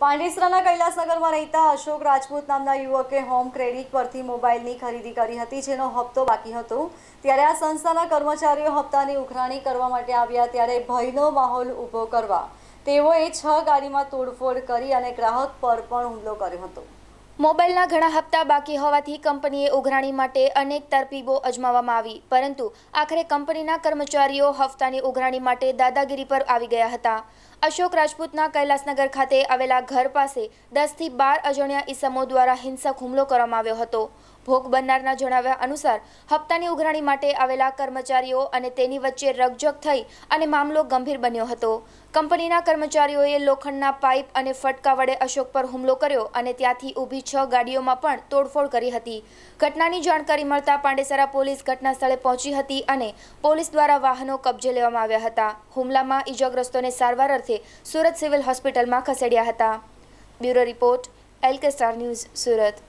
પાંડેસરાના કૈલાસનગરમાં રહેતા અશોક રાજપૂત નામના યુવકે હોમ ક્રેડિટ પરથી મોબાઈલની ખરીદી કરી હતી જેનો હપ્તો બાકી હતો ત્યારે આ સંસ્થાના કર્મચારીઓ હપ્તાની ઉઘરાણી કરવા માટે આવ્યા ત્યારે ભયનો માહોલ ઊભો કરવા તેઓએ છ ગાડીમાં તોડફોડ કરી અને ગ્રાહક પર પણ હુમલો કર્યો હતો મોબાઈલના ઘણા હપ્તા બાકી હોવાથી કંપનીએ ઉઘરાણી માટે અનેક તરકીબો અજમાવવામાં આવી પરંતુ આખરે કંપનીના કર્મચારીઓ હપ્તાની ઉઘરાણી માટે દાદાગીરી પર આવી ગયા હતા અશોક રાજપૂતના કૈલાસનગર ખાતે આવેલા ઘર પાસે દસથી બાર અજણ્યા ઈસમો દ્વારા હિંસક હુમલો કરવામાં આવ્યો હતો ભોગ બનનારના જણાવ્યા અનુસાર હપ્તાની ઉઘરાણી માટે આવેલા કર્મચારીઓ અને તેની વચ્ચે રગજગ થઈ અને મામલો ગંભીર બન્યો હતો કંપનીના કર્મચારીઓએ લોખંડના પાઇપ અને ફટકા વડે અશોક પર હુમલો કર્યો અને ત્યાંથી ઊભી છ ગાડીઓમાં પણ તોડફોડ કરી હતી ઘટનાની જાણકારી મળતા પાંડેસરા પોલીસ ઘટના સ્થળે પહોંચી હતી અને પોલીસ દ્વારા વાહનો કબજે લેવામાં આવ્યા હતા હુમલામાં ઇજાગ્રસ્તોને સારવાર અર્થે સાથે સુરત સિવિલ હોસ્પિટલમાં ખસેડ્યા હતા bureau report LK star news Surat